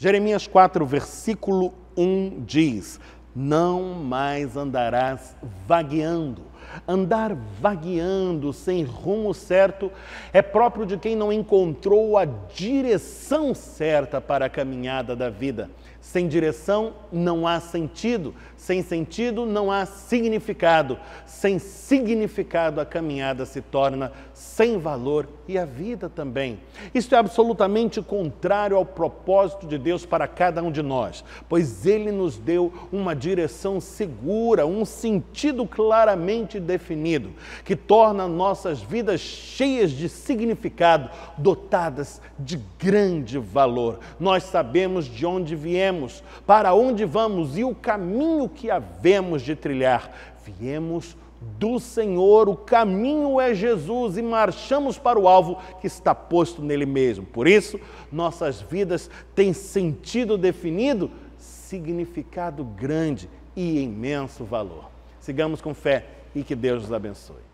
Jeremias 4, versículo 1 diz: Não mais andarás vagueando. Andar vagueando sem rumo certo é próprio de quem não encontrou a direção certa para a caminhada da vida. Sem direção não há sentido, sem sentido não há significado, sem significado a caminhada se torna sem valor e a vida também. Isto é absolutamente contrário ao propósito de Deus para cada um de nós, pois Ele nos deu uma direção segura, um sentido claramente definido, que torna nossas vidas cheias de significado, dotadas de grande valor. Nós sabemos de onde viemos viemos, para onde vamos e o caminho que havemos de trilhar. Viemos do Senhor, o caminho é Jesus e marchamos para o alvo que está posto nele mesmo. Por isso, nossas vidas têm sentido definido, significado grande e imenso valor. Sigamos com fé e que Deus nos abençoe.